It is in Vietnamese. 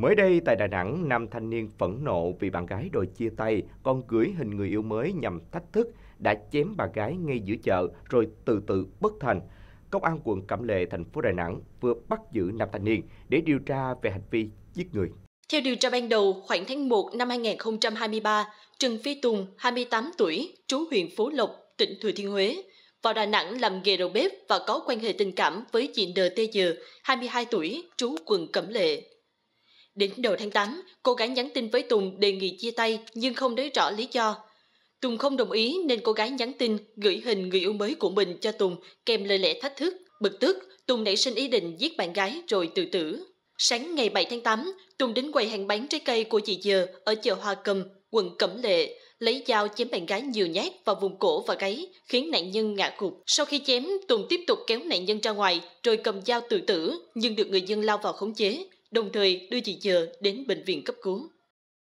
Mới đây tại Đà Nẵng, nam thanh niên phẫn nộ vì bạn gái đòi chia tay, còn cưới hình người yêu mới nhằm thách thức, đã chém bà gái ngay giữa chợ rồi từ từ bất thành. Công an quận Cẩm Lệ, thành phố Đà Nẵng vừa bắt giữ nam thanh niên để điều tra về hành vi giết người. Theo điều tra ban đầu, khoảng tháng 1 năm 2023, Trần Phi Tùng, 28 tuổi, trú huyện Phú Lộc, tỉnh Thừa Thiên Huế, vào Đà Nẵng làm nghề đầu bếp và có quan hệ tình cảm với chị NTG, 22 tuổi, trú quận Cẩm Lệ, Đến đầu tháng 8, cô gái nhắn tin với Tùng đề nghị chia tay nhưng không nói rõ lý do. Tùng không đồng ý nên cô gái nhắn tin gửi hình người yêu mới của mình cho Tùng kèm lời lẽ thách thức. Bực tức, Tùng nảy sinh ý định giết bạn gái rồi tự tử. Sáng ngày 7 tháng 8, Tùng đến quầy hàng bán trái cây của chị Giờ ở chợ Hoa Cầm, quận Cẩm Lệ, lấy dao chém bạn gái nhiều nhát vào vùng cổ và gáy, khiến nạn nhân ngã gục. Sau khi chém, Tùng tiếp tục kéo nạn nhân ra ngoài, rồi cầm dao tự tử, nhưng được người dân lao vào khống chế đồng thời đưa chị chờ đến bệnh viện cấp cứu.